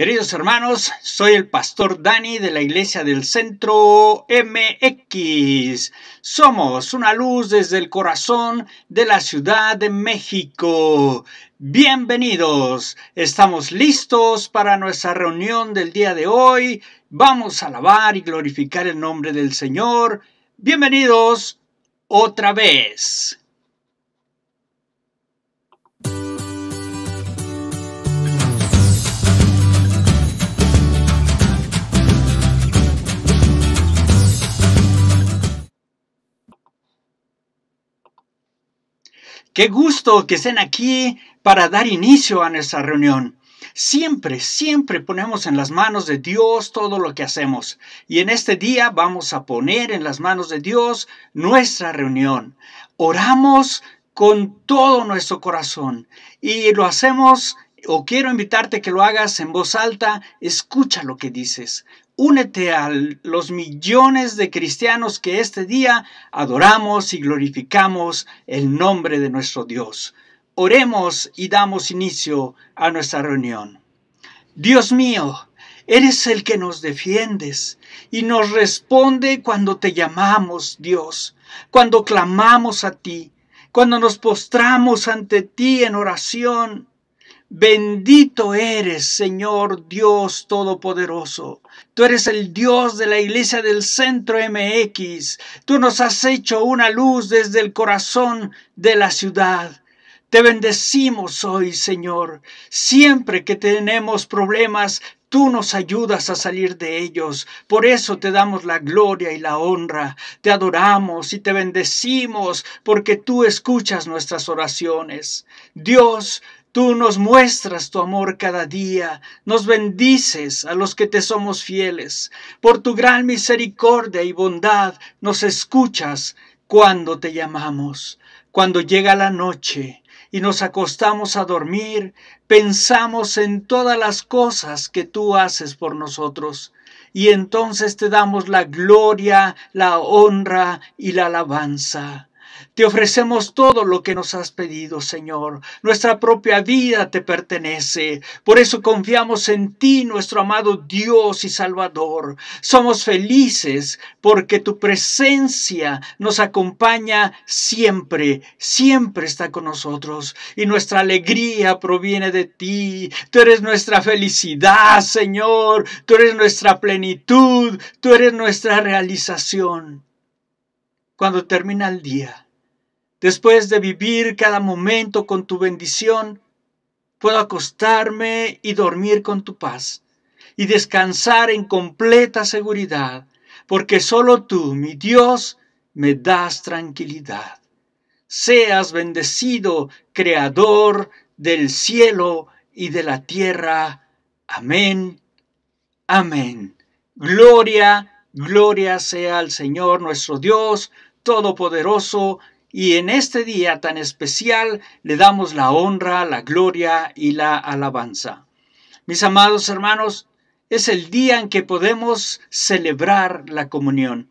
Queridos hermanos, soy el pastor Dani de la Iglesia del Centro MX. Somos una luz desde el corazón de la Ciudad de México. Bienvenidos. Estamos listos para nuestra reunión del día de hoy. Vamos a alabar y glorificar el nombre del Señor. Bienvenidos otra vez. Qué gusto que estén aquí para dar inicio a nuestra reunión. Siempre, siempre ponemos en las manos de Dios todo lo que hacemos. Y en este día vamos a poner en las manos de Dios nuestra reunión. Oramos con todo nuestro corazón y lo hacemos o quiero invitarte que lo hagas en voz alta, escucha lo que dices, Únete a los millones de cristianos que este día adoramos y glorificamos el nombre de nuestro Dios. Oremos y damos inicio a nuestra reunión. Dios mío, eres el que nos defiendes y nos responde cuando te llamamos Dios, cuando clamamos a ti, cuando nos postramos ante ti en oración. Bendito eres, Señor Dios Todopoderoso. Tú eres el Dios de la Iglesia del Centro MX. Tú nos has hecho una luz desde el corazón de la ciudad. Te bendecimos hoy, Señor. Siempre que tenemos problemas, Tú nos ayudas a salir de ellos. Por eso te damos la gloria y la honra. Te adoramos y te bendecimos porque tú escuchas nuestras oraciones. Dios, Tú nos muestras tu amor cada día, nos bendices a los que te somos fieles. Por tu gran misericordia y bondad nos escuchas cuando te llamamos. Cuando llega la noche y nos acostamos a dormir, pensamos en todas las cosas que tú haces por nosotros. Y entonces te damos la gloria, la honra y la alabanza. Te ofrecemos todo lo que nos has pedido, Señor. Nuestra propia vida te pertenece. Por eso confiamos en ti, nuestro amado Dios y Salvador. Somos felices porque tu presencia nos acompaña siempre, siempre está con nosotros. Y nuestra alegría proviene de ti. Tú eres nuestra felicidad, Señor. Tú eres nuestra plenitud. Tú eres nuestra realización. Cuando termina el día, Después de vivir cada momento con tu bendición, puedo acostarme y dormir con tu paz y descansar en completa seguridad, porque solo tú, mi Dios, me das tranquilidad. Seas bendecido, Creador del cielo y de la tierra. Amén. Amén. Gloria, gloria sea al Señor nuestro Dios Todopoderoso, y en este día tan especial le damos la honra, la gloria y la alabanza. Mis amados hermanos, es el día en que podemos celebrar la comunión.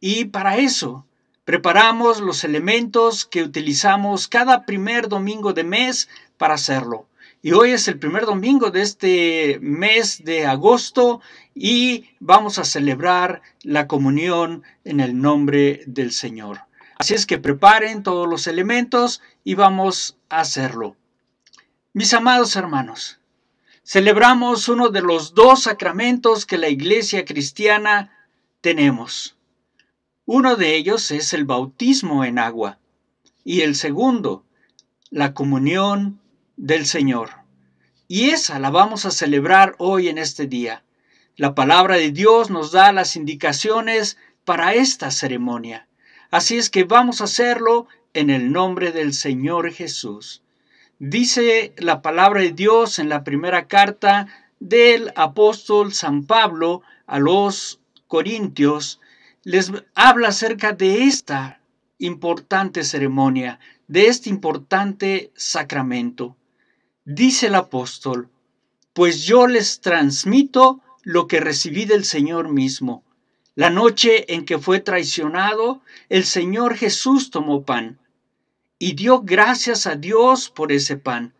Y para eso preparamos los elementos que utilizamos cada primer domingo de mes para hacerlo. Y hoy es el primer domingo de este mes de agosto y vamos a celebrar la comunión en el nombre del Señor. Así es que preparen todos los elementos y vamos a hacerlo. Mis amados hermanos, celebramos uno de los dos sacramentos que la iglesia cristiana tenemos. Uno de ellos es el bautismo en agua y el segundo, la comunión del Señor. Y esa la vamos a celebrar hoy en este día. La palabra de Dios nos da las indicaciones para esta ceremonia. Así es que vamos a hacerlo en el nombre del Señor Jesús. Dice la palabra de Dios en la primera carta del apóstol San Pablo a los Corintios, les habla acerca de esta importante ceremonia, de este importante sacramento. Dice el apóstol, pues yo les transmito lo que recibí del Señor mismo la noche en que fue traicionado, el Señor Jesús tomó pan y dio gracias a Dios por ese pan.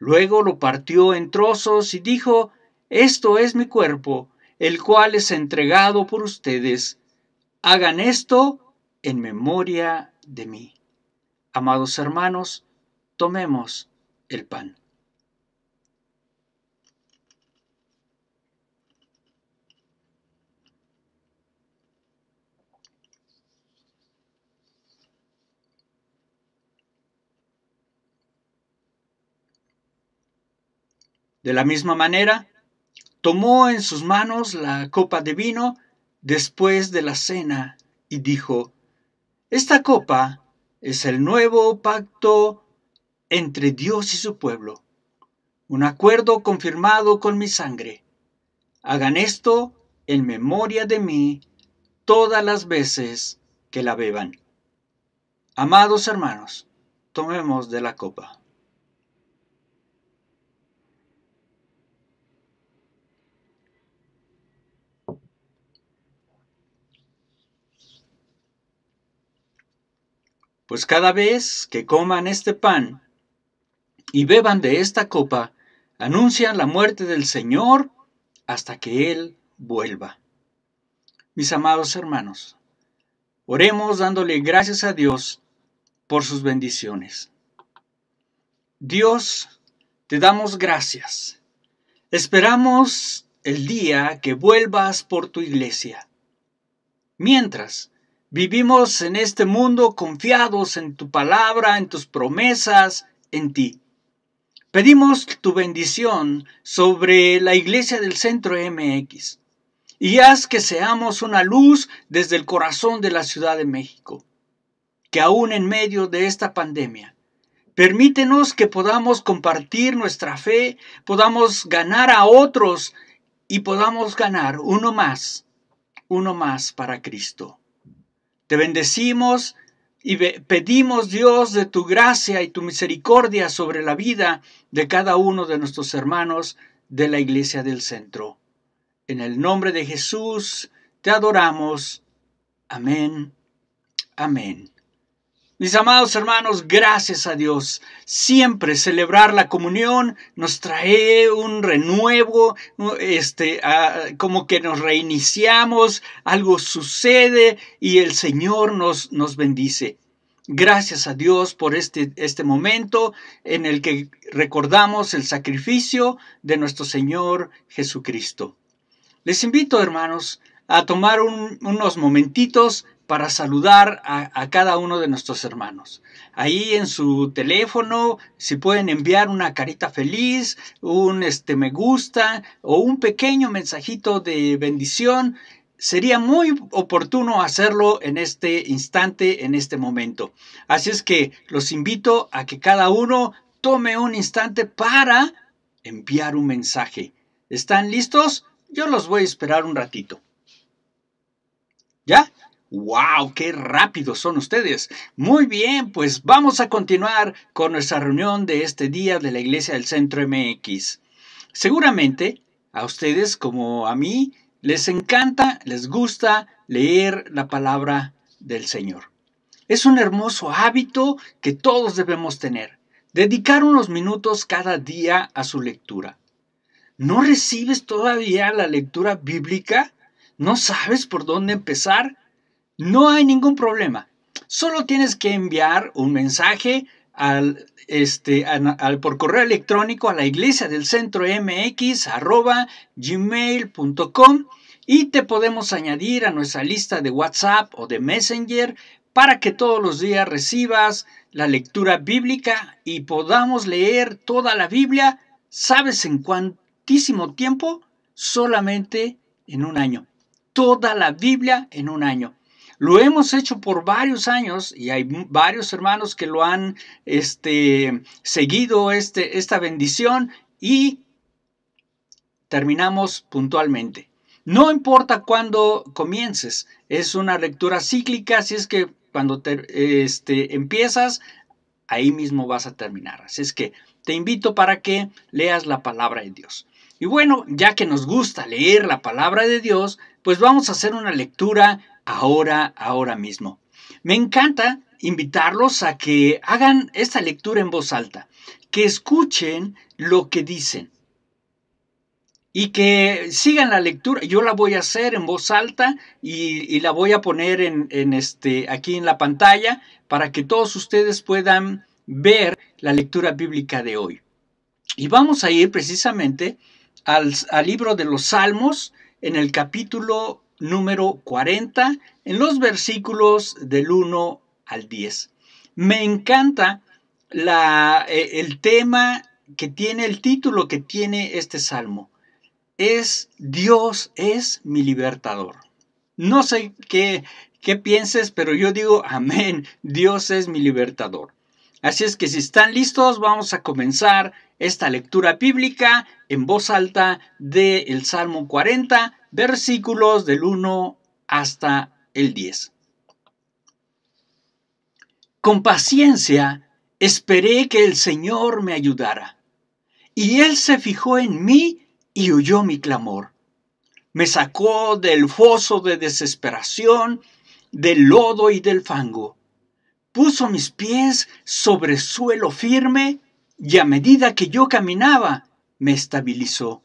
Luego lo partió en trozos y dijo, Esto es mi cuerpo, el cual es entregado por ustedes. Hagan esto en memoria de mí. Amados hermanos, tomemos el pan. De la misma manera, tomó en sus manos la copa de vino después de la cena y dijo, Esta copa es el nuevo pacto entre Dios y su pueblo, un acuerdo confirmado con mi sangre. Hagan esto en memoria de mí todas las veces que la beban. Amados hermanos, tomemos de la copa. Pues cada vez que coman este pan y beban de esta copa, anuncian la muerte del Señor hasta que Él vuelva. Mis amados hermanos, oremos dándole gracias a Dios por sus bendiciones. Dios, te damos gracias. Esperamos el día que vuelvas por tu iglesia. Mientras, Vivimos en este mundo confiados en tu palabra, en tus promesas, en ti. Pedimos tu bendición sobre la iglesia del centro MX y haz que seamos una luz desde el corazón de la Ciudad de México, que aún en medio de esta pandemia, permítenos que podamos compartir nuestra fe, podamos ganar a otros y podamos ganar uno más, uno más para Cristo. Te bendecimos y pedimos, Dios, de tu gracia y tu misericordia sobre la vida de cada uno de nuestros hermanos de la Iglesia del Centro. En el nombre de Jesús, te adoramos. Amén. Amén. Mis amados hermanos, gracias a Dios. Siempre celebrar la comunión nos trae un renuevo, este, como que nos reiniciamos, algo sucede y el Señor nos, nos bendice. Gracias a Dios por este, este momento en el que recordamos el sacrificio de nuestro Señor Jesucristo. Les invito, hermanos, a tomar unos momentitos para saludar a, cada uno de nuestros hermanos. Ahí en su teléfono, si pueden enviar una carita feliz, un este me gusta o un pequeño mensajito de bendición, sería muy oportuno hacerlo en este instante, en este momento. Así es que los invito a que cada uno tome un instante para enviar un mensaje. ¿Están listos? Yo los voy a esperar un ratito. ¿Ya? ¡Wow! ¡Qué rápidos son ustedes! Muy bien, pues vamos a continuar con nuestra reunión de este día de la Iglesia del Centro MX. Seguramente a ustedes como a mí les encanta, les gusta leer la palabra del Señor. Es un hermoso hábito que todos debemos tener. Dedicar unos minutos cada día a su lectura. ¿No recibes todavía la lectura bíblica? ¿No sabes por dónde empezar? No hay ningún problema. Solo tienes que enviar un mensaje al, este, por correo electrónico a la iglesia del centro mx gmail.com y te podemos añadir a nuestra lista de WhatsApp o de Messenger para que todos los días recibas la lectura bíblica y podamos leer toda la Biblia, ¿sabes en cuantísimo tiempo? Solamente en un año. Toda la Biblia en un año. Lo hemos hecho por varios años y hay varios hermanos que lo han este, seguido este, esta bendición y terminamos puntualmente. No importa cuándo comiences, es una lectura cíclica, así es que cuando este, empiezas, ahí mismo vas a terminar. Así es que te invito para que leas la palabra de Dios. Y bueno, ya que nos gusta leer la palabra de Dios, pues vamos a hacer una lectura ahora, ahora mismo. Me encanta invitarlos a que hagan esta lectura en voz alta, que escuchen lo que dicen y que sigan la lectura. Yo la voy a hacer en voz alta y, la voy a poner en, este, aquí en la pantalla para que todos ustedes puedan ver la lectura bíblica de hoy. Y vamos a ir precisamente al, al libro de los Salmos en el capítulo número 40 en los versículos del 1 al 10. Me encanta la, eh, el tema que tiene, el título que tiene este salmo. Es Dios es mi libertador. No sé qué, qué pienses, pero yo digo, amén, Dios es mi libertador. Así es que si están listos, vamos a comenzar esta lectura bíblica en voz alta del Salmo 40 versículos del 1 hasta el 10. Con paciencia esperé que el Señor me ayudara, y Él se fijó en mí y oyó mi clamor. Me sacó del foso de desesperación, del lodo y del fango. Puso mis pies sobre suelo firme y a medida que yo caminaba, me estabilizó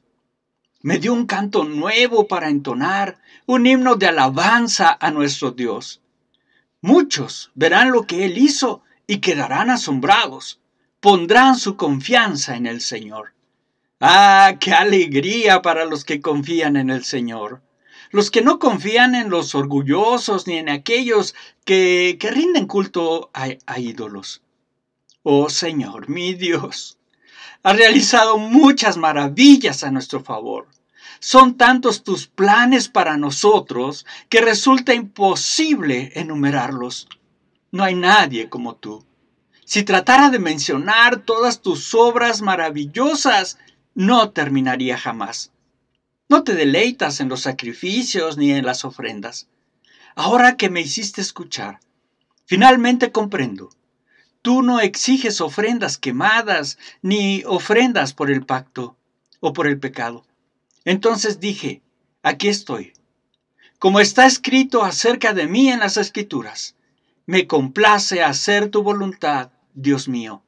me dio un canto nuevo para entonar, un himno de alabanza a nuestro Dios. Muchos verán lo que Él hizo y quedarán asombrados, pondrán su confianza en el Señor. Ah, qué alegría para los que confían en el Señor. Los que no confían en los orgullosos ni en aquellos que, rinden culto a ídolos. Oh Señor, mi Dios, ha realizado muchas maravillas a nuestro favor. Son tantos tus planes para nosotros que resulta imposible enumerarlos. No hay nadie como tú. Si tratara de mencionar todas tus obras maravillosas, no terminaría jamás. No te deleitas en los sacrificios ni en las ofrendas. Ahora que me hiciste escuchar, finalmente comprendo Tú no exiges ofrendas quemadas, ni ofrendas por el pacto o por el pecado. Entonces dije, aquí estoy. Como está escrito acerca de mí en las escrituras, me complace hacer tu voluntad, Dios mío,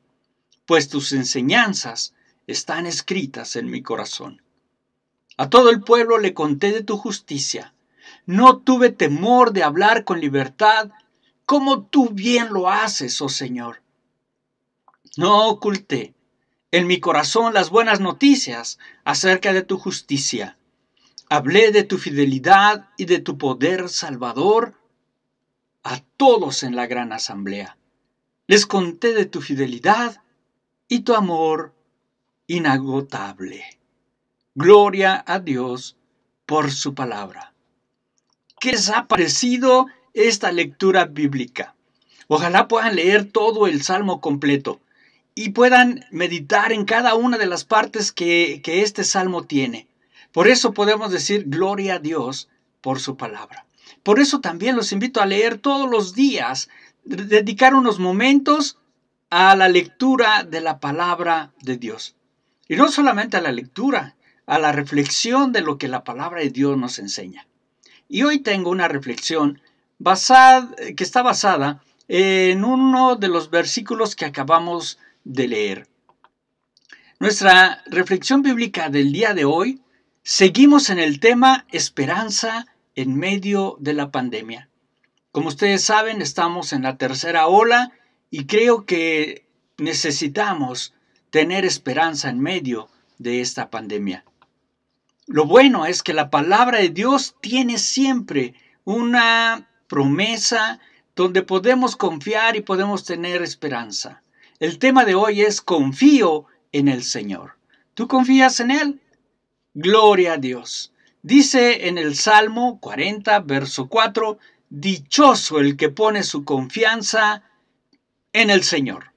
pues tus enseñanzas están escritas en mi corazón. A todo el pueblo le conté de tu justicia. No tuve temor de hablar con libertad, como tú bien lo haces, oh Señor. No oculté en mi corazón las buenas noticias acerca de tu justicia. Hablé de tu fidelidad y de tu poder salvador a todos en la gran asamblea. Les conté de tu fidelidad y tu amor inagotable. Gloria a Dios por su palabra. ¿Qué les ha parecido esta lectura bíblica? Ojalá puedan leer todo el Salmo completo y puedan meditar en cada una de las partes que, este salmo tiene. Por eso podemos decir gloria a Dios por su palabra. Por eso también los invito a leer todos los días, dedicar unos momentos a la lectura de la palabra de Dios. Y no solamente a la lectura, a la reflexión de lo que la palabra de Dios nos enseña. Y hoy tengo una reflexión basada, que está basada en uno de los versículos que acabamos de leer. Nuestra reflexión bíblica del día de hoy, seguimos en el tema esperanza en medio de la pandemia. Como ustedes saben, estamos en la tercera ola y creo que necesitamos tener esperanza en medio de esta pandemia. Lo bueno es que la palabra de Dios tiene siempre una promesa donde podemos confiar y podemos tener esperanza. El tema de hoy es confío en el Señor. ¿Tú confías en Él? Gloria a Dios. Dice en el Salmo 40, verso 4, Dichoso el que pone su confianza en el Señor.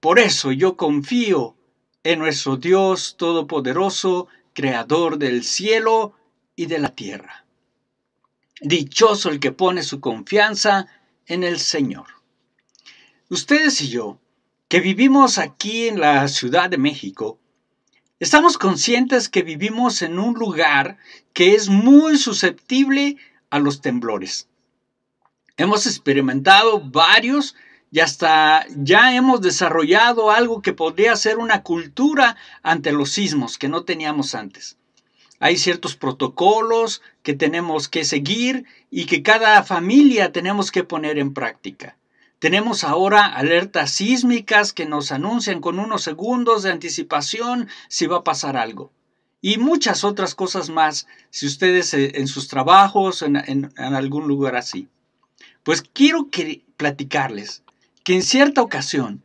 Por eso yo confío en nuestro Dios Todopoderoso, Creador del cielo y de la tierra. Dichoso el que pone su confianza en el Señor. Ustedes y yo que vivimos aquí en la Ciudad de México, estamos conscientes que vivimos en un lugar que es muy susceptible a los temblores. Hemos experimentado varios y hasta ya hemos desarrollado algo que podría ser una cultura ante los sismos que no teníamos antes. Hay ciertos protocolos que tenemos que seguir y que cada familia tenemos que poner en práctica. Tenemos ahora alertas sísmicas que nos anuncian con unos segundos de anticipación si va a pasar algo. Y muchas otras cosas más si ustedes eh, en sus trabajos, en, algún lugar así. Pues quiero que, platicarles que en cierta ocasión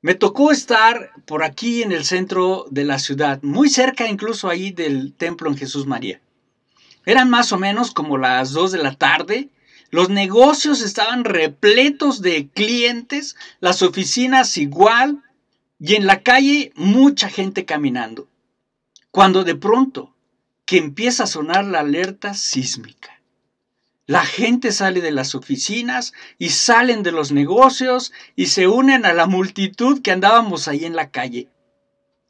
me tocó estar por aquí en el centro de la ciudad, muy cerca incluso ahí del templo en Jesús María. Eran más o menos como las 2 de la tarde los negocios estaban repletos de clientes, las oficinas igual, y en la calle mucha gente caminando. Cuando de pronto que empieza a sonar la alerta sísmica. La gente sale de las oficinas y salen de los negocios y se unen a la multitud que andábamos ahí en la calle.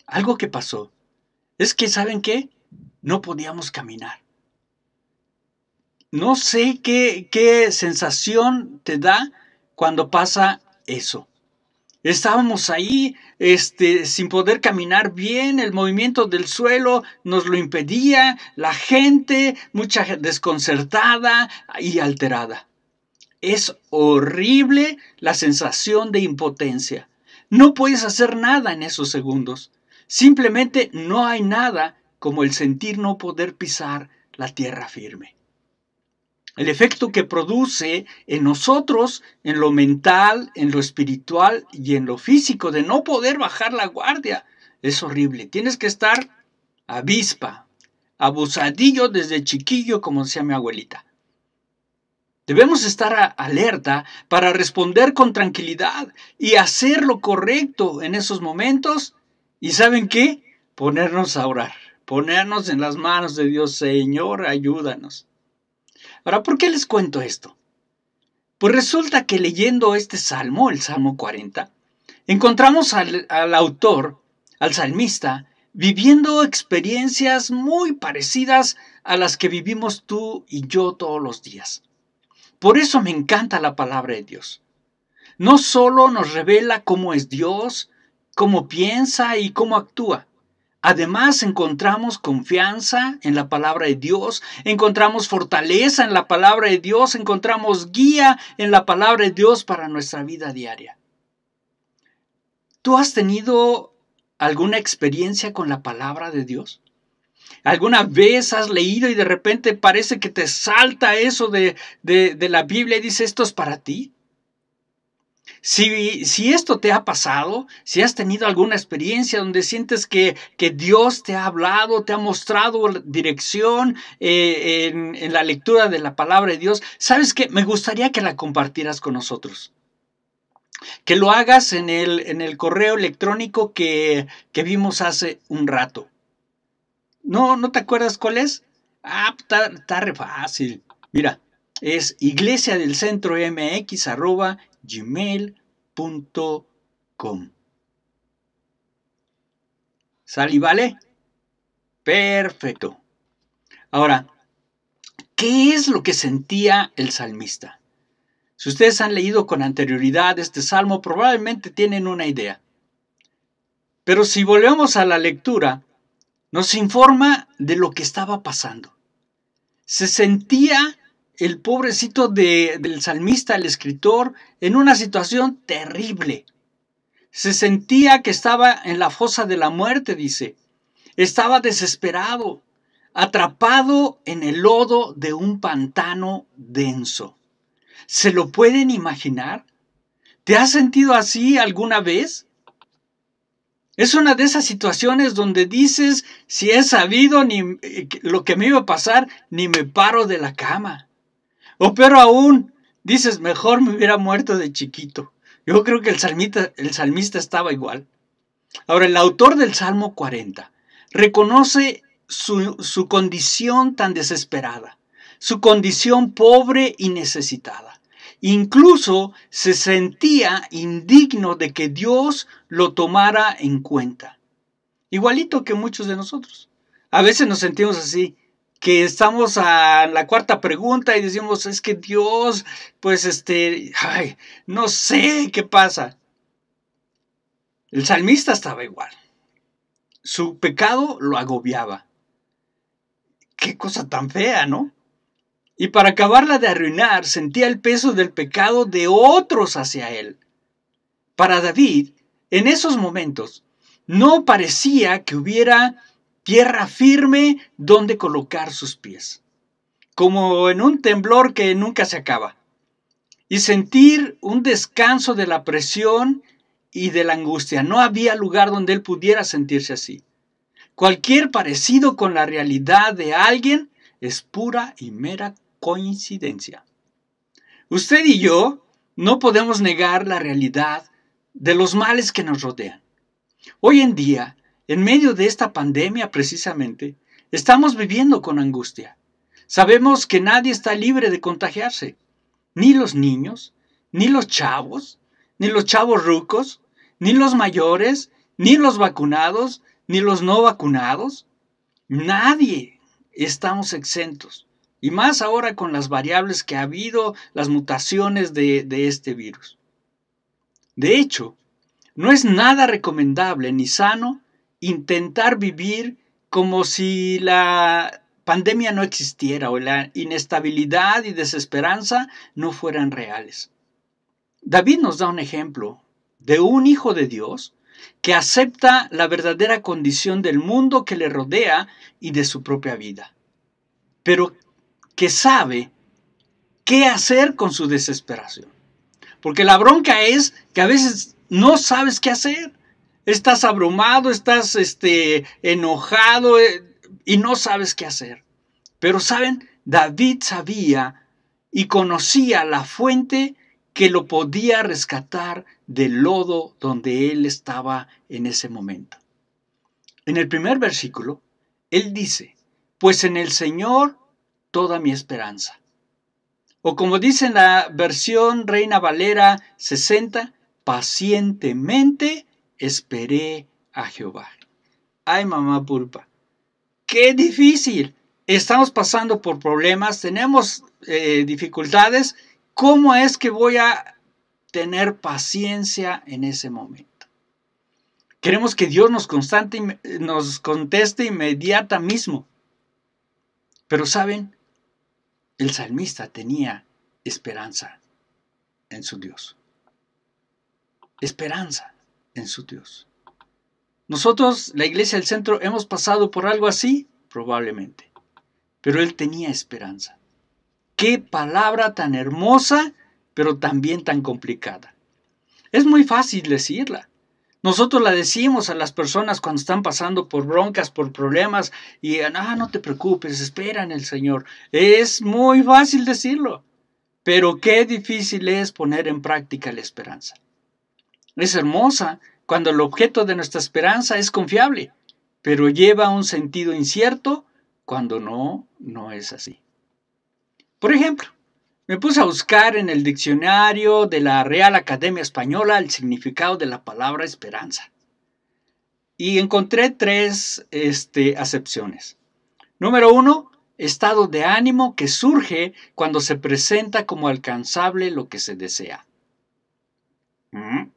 Algo que pasó es que, ¿saben qué? No podíamos caminar. No sé qué, sensación te da cuando pasa eso. Estábamos ahí, este, sin poder caminar bien, el movimiento del suelo nos lo impedía, la gente, mucha desconcertada y alterada. Es horrible la sensación de impotencia. No puedes hacer nada en esos segundos. Simplemente no hay nada como el sentir no poder pisar la tierra firme el efecto que produce en nosotros, en lo mental, en lo espiritual y en lo físico, de no poder bajar la guardia. Es horrible. Tienes que estar avispa, abusadillo desde chiquillo, como decía mi abuelita. Debemos estar alerta para responder con tranquilidad y hacer lo correcto en esos momentos. ¿Y saben qué? Ponernos a orar, ponernos en las manos de Dios, Señor, ayúdanos. Ahora, ¿por qué les cuento esto? Pues resulta que leyendo este salmo, el Salmo 40, encontramos al, autor, al salmista, viviendo experiencias muy parecidas a las que vivimos tú y yo todos los días. Por eso me encanta la palabra de Dios. No solo nos revela cómo es Dios, cómo piensa y cómo actúa, Además, encontramos confianza en la palabra de Dios, encontramos fortaleza en la palabra de Dios, encontramos guía en la palabra de Dios para nuestra vida diaria. ¿Tú has tenido alguna experiencia con la palabra de Dios? ¿Alguna vez has leído y de repente parece que te salta eso de, de, la Biblia y dice esto es para ti? Si, esto te ha pasado, si has tenido alguna experiencia donde sientes que, Dios te ha hablado, te ha mostrado dirección eh, en, la lectura de la palabra de Dios, sabes que me gustaría que la compartieras con nosotros que lo hagas en el, correo electrónico que, vimos hace un rato. ¿No, ¿No te acuerdas cuál es? Ah, pues, está, está re fácil. Mira, es iglesia del centro mx arroba gmail.com. y vale? Perfecto. Ahora, ¿qué es lo que sentía el salmista? Si ustedes han leído con anterioridad este salmo, probablemente tienen una idea. Pero si volvemos a la lectura, nos informa de lo que estaba pasando. Se sentía el pobrecito del salmista, el escritor, en una situación terrible. Se sentía que estaba en la fosa de la muerte, dice. Estaba desesperado, atrapado en el lodo de un pantano denso. ¿Se lo pueden imaginar? ¿Te has sentido así alguna vez? Es una de esas situaciones donde dices, si he sabido ni, eh, lo que me iba a pasar, ni me paro de la cama. O peor aún, dices, mejor me hubiera muerto de chiquito. Yo creo que el, el salmista estaba igual. Ahora, el autor del Salmo 40 reconoce su condición tan desesperada, su condición pobre y necesitada. Incluso se sentía indigno de que Dios lo tomara en cuenta. Igualito que muchos de nosotros. A veces nos sentimos así, que estamos a la cuarta pregunta y decimos, es que Dios, pues este, ay, no sé qué pasa. El salmista estaba igual. Su pecado lo agobiaba. Qué cosa tan fea, ¿no? Y para acabarla de arruinar, sentía el peso del pecado de otros hacia él. Para David, en esos momentos, no parecía que hubiera tierra firme donde colocar sus pies, como en un temblor que nunca se acaba, y sentir un descanso de la presión y de la angustia. No había lugar donde él pudiera sentirse así. Cualquier parecido con la realidad de alguien es pura y mera coincidencia. Usted y yo no podemos negar la realidad de los males que nos rodean. Hoy en día, en medio de esta pandemia precisamente, estamos viviendo con angustia. Sabemos que nadie está libre de contagiarse, ni los niños, ni los chavos, ni los chavos rucos, ni los mayores, ni los vacunados, ni los no vacunados. Nadie estamos exentos. Y más ahora con las variables que ha habido, las mutaciones de, de, este virus. De hecho, no es nada recomendable ni sano intentar vivir como si la pandemia no existiera o la inestabilidad y desesperanza no fueran reales. David nos da un ejemplo de un hijo de Dios que acepta la verdadera condición del mundo que le rodea y de su propia vida, pero que sabe qué hacer con su desesperación. Porque la bronca es que a veces no sabes qué hacer estás abrumado, estás este, enojado eh, y no sabes qué hacer. Pero saben, David sabía y conocía la fuente que lo podía rescatar del lodo donde él estaba en ese momento. En el primer versículo, él dice, pues en el Señor toda mi esperanza. O como dice en la versión Reina Valera 60, pacientemente Esperé a Jehová. Ay, mamá pulpa, qué difícil. Estamos pasando por problemas, tenemos eh, dificultades. ¿Cómo es que voy a tener paciencia en ese momento? Queremos que Dios nos, constante, nos conteste inmediata mismo. Pero saben, el salmista tenía esperanza en su Dios. Esperanza en su Dios. Nosotros, la iglesia del centro, hemos pasado por algo así, probablemente. Pero él tenía esperanza. Qué palabra tan hermosa, pero también tan complicada. Es muy fácil decirla. Nosotros la decimos a las personas cuando están pasando por broncas, por problemas, y ah, no te preocupes, espera en el Señor. Es muy fácil decirlo, pero qué difícil es poner en práctica la esperanza. Es hermosa cuando el objeto de nuestra esperanza es confiable, pero lleva un sentido incierto cuando no, no es así. Por ejemplo, me puse a buscar en el diccionario de la Real Academia Española el significado de la palabra esperanza. Y encontré tres este, acepciones. Número uno, estado de ánimo que surge cuando se presenta como alcanzable lo que se desea. ¿Mm?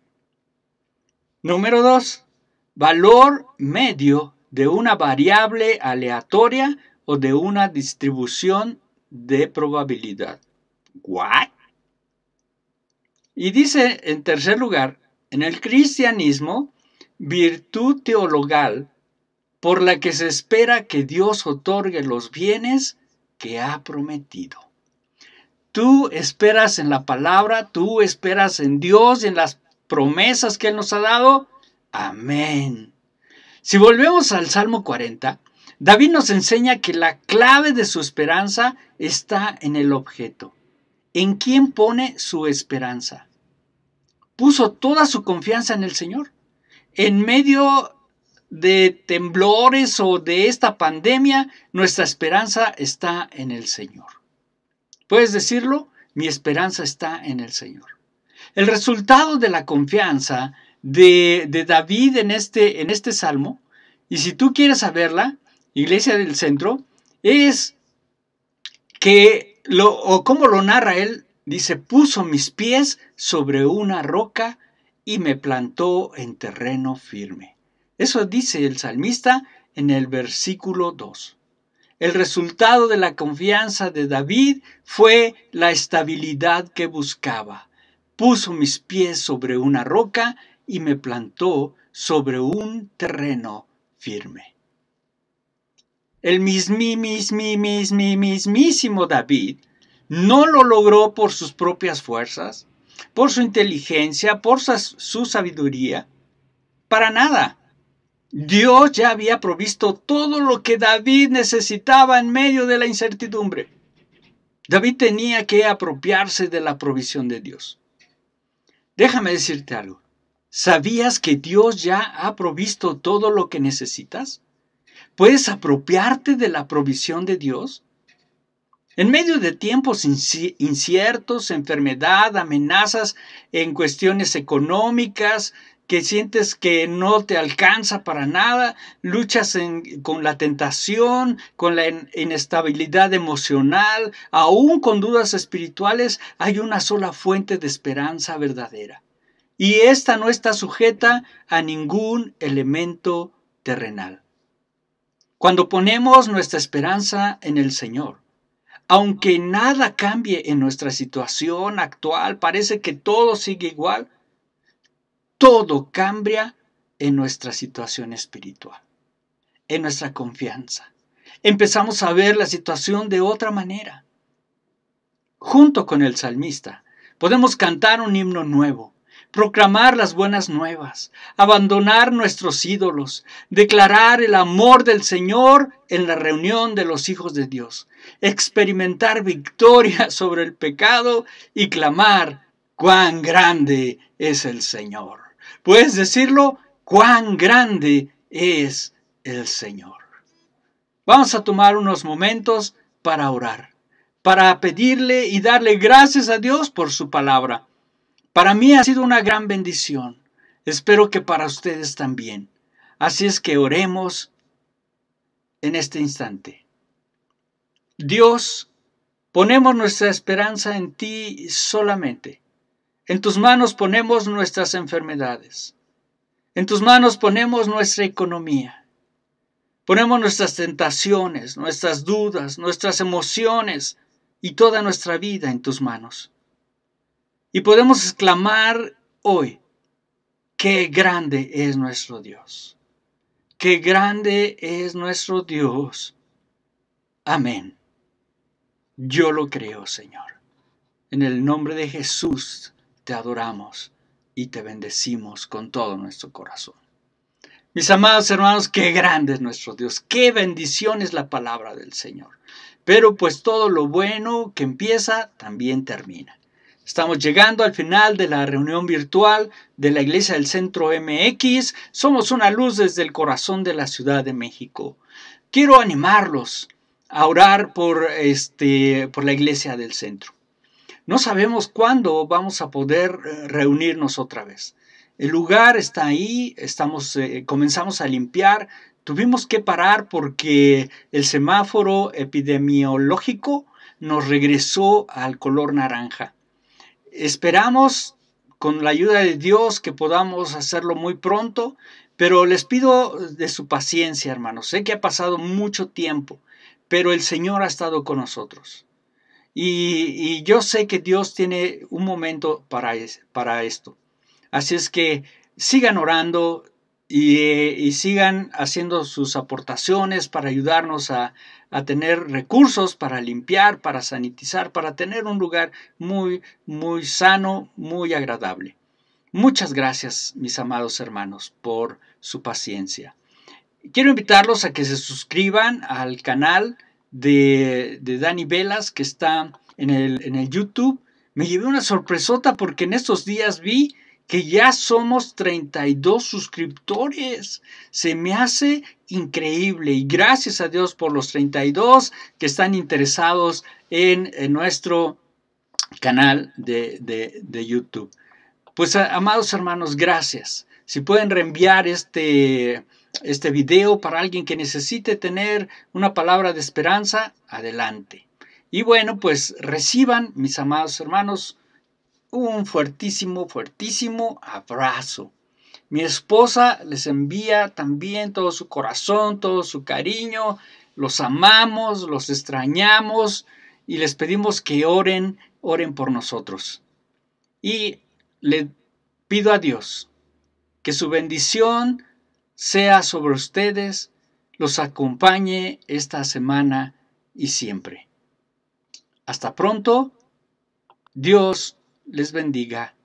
Número dos, Valor medio de una variable aleatoria o de una distribución de probabilidad. ¿What? Y dice, en tercer lugar, en el cristianismo, virtud teologal por la que se espera que Dios otorgue los bienes que ha prometido. Tú esperas en la palabra, tú esperas en Dios y en las promesas que Él nos ha dado. Amén. Si volvemos al Salmo 40, David nos enseña que la clave de su esperanza está en el objeto. ¿En quién pone su esperanza? Puso toda su confianza en el Señor. En medio de temblores o de esta pandemia, nuestra esperanza está en el Señor. ¿Puedes decirlo? Mi esperanza está en el Señor. El resultado de la confianza de, David en este, en este salmo, y si tú quieres saberla, Iglesia del Centro, es que, lo, o como lo narra él, dice, puso mis pies sobre una roca y me plantó en terreno firme. Eso dice el salmista en el versículo 2. El resultado de la confianza de David fue la estabilidad que buscaba puso mis pies sobre una roca y me plantó sobre un terreno firme. El mismísimo David no lo logró por sus propias fuerzas, por su inteligencia, por su sabiduría, para nada. Dios ya había provisto todo lo que David necesitaba en medio de la incertidumbre. David tenía que apropiarse de la provisión de Dios. Déjame decirte algo. ¿Sabías que Dios ya ha provisto todo lo que necesitas? ¿Puedes apropiarte de la provisión de Dios? En medio de tiempos inciertos, enfermedad, amenazas en cuestiones económicas, que sientes que no te alcanza para nada, luchas con la tentación, con la inestabilidad emocional, aún con dudas espirituales, hay una sola fuente de esperanza verdadera. Y esta no está sujeta a ningún elemento terrenal. Cuando ponemos nuestra esperanza en el Señor, aunque nada cambie en nuestra situación actual, parece que todo sigue igual, todo cambia en nuestra situación espiritual, en nuestra confianza. Empezamos a ver la situación de otra manera. Junto con el salmista, podemos cantar un himno nuevo, proclamar las buenas nuevas, abandonar nuestros ídolos, declarar el amor del Señor en la reunión de los hijos de Dios, experimentar victoria sobre el pecado y clamar, cuán grande es el Señor puedes decirlo, cuán grande es el Señor. Vamos a tomar unos momentos para orar, para pedirle y darle gracias a Dios por su palabra. Para mí ha sido una gran bendición. Espero que para ustedes también. Así es que oremos en este instante. Dios, ponemos nuestra esperanza en ti solamente. En tus manos ponemos nuestras enfermedades. En tus manos ponemos nuestra economía. Ponemos nuestras tentaciones, nuestras dudas, nuestras emociones y toda nuestra vida en tus manos. Y podemos exclamar hoy, qué grande es nuestro Dios. Qué grande es nuestro Dios. Amén. Yo lo creo, Señor. En el nombre de Jesús te adoramos y te bendecimos con todo nuestro corazón. Mis amados hermanos, qué grande es nuestro Dios, qué bendición es la palabra del Señor. Pero pues todo lo bueno que empieza también termina. Estamos llegando al final de la reunión virtual de la Iglesia del Centro MX. Somos una luz desde el corazón de la Ciudad de México. Quiero animarlos a orar por, este, por la Iglesia del Centro. No sabemos cuándo vamos a poder eh, reunirnos otra vez. El lugar está ahí, estamos, eh, comenzamos a limpiar, tuvimos que parar porque el semáforo epidemiológico nos regresó al color naranja. Esperamos con la ayuda de Dios que podamos hacerlo muy pronto, pero les pido de su paciencia, hermanos. Sé que ha pasado mucho tiempo, pero el Señor ha estado con nosotros. Y, yo sé que Dios tiene un momento para, para esto. Así es que sigan orando y, sigan haciendo sus aportaciones para ayudarnos a, a, tener recursos para limpiar, para sanitizar, para tener un lugar muy, muy sano, muy agradable. Muchas gracias, mis amados hermanos, por su paciencia. Quiero invitarlos a que se suscriban al canal de, Dani Velas que está en el, en el YouTube. Me llevé una sorpresota porque en estos días vi que ya somos 32 suscriptores. Se me hace increíble y gracias a Dios por los 32 que están interesados en, nuestro canal de, de YouTube. Pues amados hermanos, gracias. Si pueden reenviar este, este video para alguien que necesite tener una palabra de esperanza, adelante. Y bueno, pues reciban, mis amados hermanos, un fuertísimo, fuertísimo abrazo. Mi esposa les envía también todo su corazón, todo su cariño. Los amamos, los extrañamos y les pedimos que oren, oren por nosotros. Y le pido a Dios que su bendición sea sobre ustedes, los acompañe esta semana y siempre. Hasta pronto. Dios les bendiga